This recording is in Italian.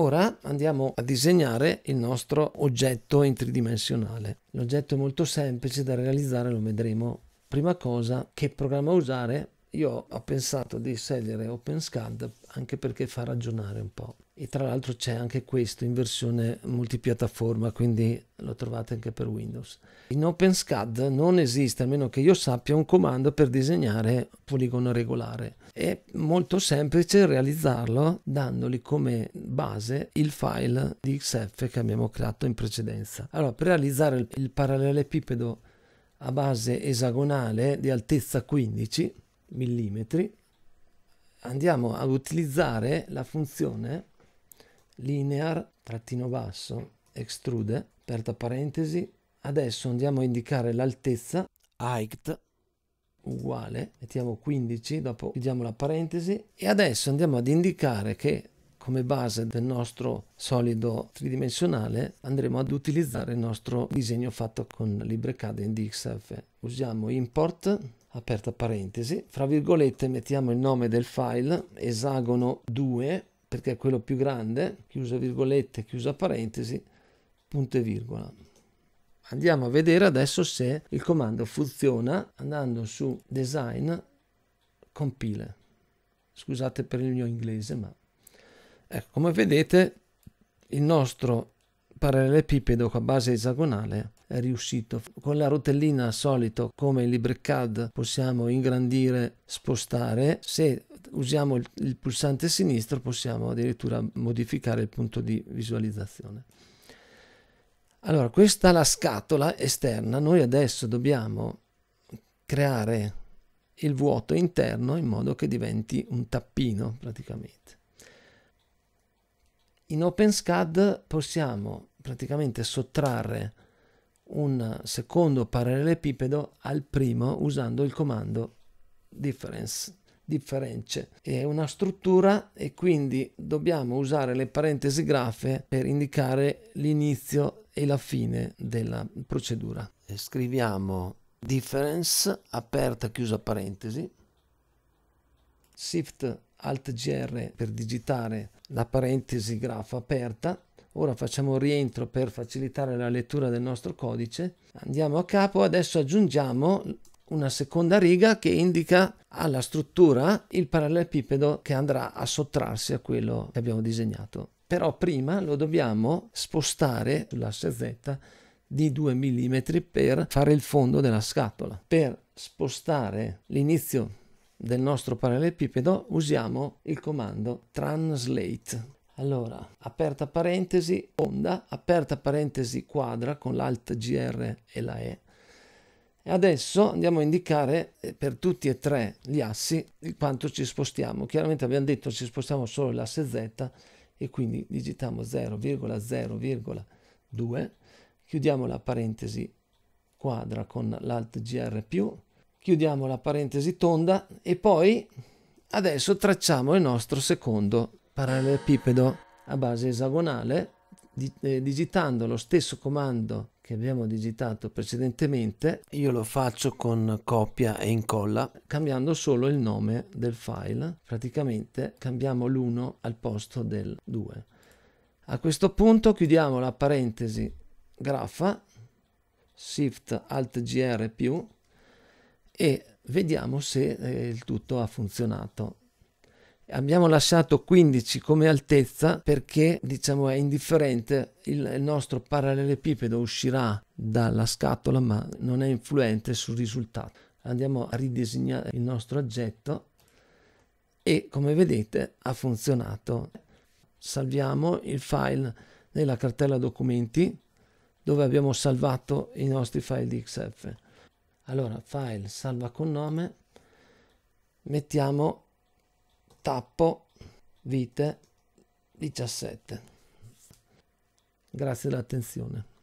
Ora andiamo a disegnare il nostro oggetto in tridimensionale. L'oggetto è molto semplice da realizzare, lo vedremo. Prima cosa, che programma usare? Io ho pensato di scegliere OpenSCAD anche perché fa ragionare un po' e tra l'altro c'è anche questo in versione multipiattaforma, quindi lo trovate anche per Windows. In OpenSCAD non esiste, a meno che io sappia, un comando per disegnare poligono regolare. È molto semplice realizzarlo dandogli come base il file di XF che abbiamo creato in precedenza. Allora, per realizzare il parallelepipedo a base esagonale di altezza 15 mm, andiamo ad utilizzare la funzione linear trattino basso extrude aperta parentesi adesso andiamo a indicare l'altezza height uguale mettiamo 15 dopo chiudiamo la parentesi e adesso andiamo ad indicare che come base del nostro solido tridimensionale andremo ad utilizzare il nostro disegno fatto con LibreCAD in DXF usiamo import aperta parentesi fra virgolette mettiamo il nome del file esagono 2 perché è quello più grande, chiusa virgolette, chiusa parentesi, punto e virgola. Andiamo a vedere adesso se il comando funziona andando su design compile. Scusate per il mio inglese, ma ecco, come vedete il nostro parallelepipedo con base esagonale è riuscito. Con la rotellina al solito, come in LibreCAD, possiamo ingrandire, spostare. Se usiamo il, il pulsante sinistro possiamo addirittura modificare il punto di visualizzazione. Allora, questa è la scatola esterna, noi adesso dobbiamo creare il vuoto interno in modo che diventi un tappino praticamente. In OpenSCAD possiamo praticamente sottrarre un secondo parallelepipedo al primo usando il comando difference differenze. È una struttura e quindi dobbiamo usare le parentesi graffe per indicare l'inizio e la fine della procedura. Scriviamo difference aperta chiusa parentesi shift alt gr per digitare la parentesi graffa aperta ora facciamo rientro per facilitare la lettura del nostro codice andiamo a capo adesso aggiungiamo una seconda riga che indica alla struttura il parallelepipedo che andrà a sottrarsi a quello che abbiamo disegnato. Però prima lo dobbiamo spostare sull'asse Z di 2 mm per fare il fondo della scatola. Per spostare l'inizio del nostro parallelepipedo usiamo il comando translate. Allora, aperta parentesi, onda, aperta parentesi quadra con l'alt gr e la e, Adesso andiamo a indicare eh, per tutti e tre gli assi di quanto ci spostiamo. Chiaramente abbiamo detto ci spostiamo solo l'asse z e quindi digitiamo 0,0,2, chiudiamo la parentesi quadra con l'alt gr più, chiudiamo la parentesi tonda e poi adesso tracciamo il nostro secondo parallelepipedo a base esagonale eh, digitando lo stesso comando che abbiamo digitato precedentemente. Io lo faccio con copia e incolla, cambiando solo il nome del file. Praticamente cambiamo l'1 al posto del 2. A questo punto chiudiamo la parentesi graffa, Shift Alt GR più e vediamo se eh, il tutto ha funzionato. Abbiamo lasciato 15 come altezza perché diciamo è indifferente, il, il nostro parallelepipedo uscirà dalla scatola ma non è influente sul risultato. Andiamo a ridisegnare il nostro oggetto e come vedete ha funzionato. Salviamo il file nella cartella documenti dove abbiamo salvato i nostri file di XF. Allora, file salva con nome, mettiamo tappo vite 17. Grazie dell'attenzione.